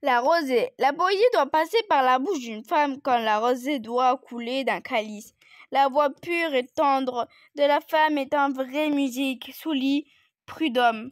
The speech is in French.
La rosée. La poésie doit passer par la bouche d'une femme quand la rosée doit couler d'un calice. La voix pure et tendre de la femme est un vraie musique, Souli prud'homme.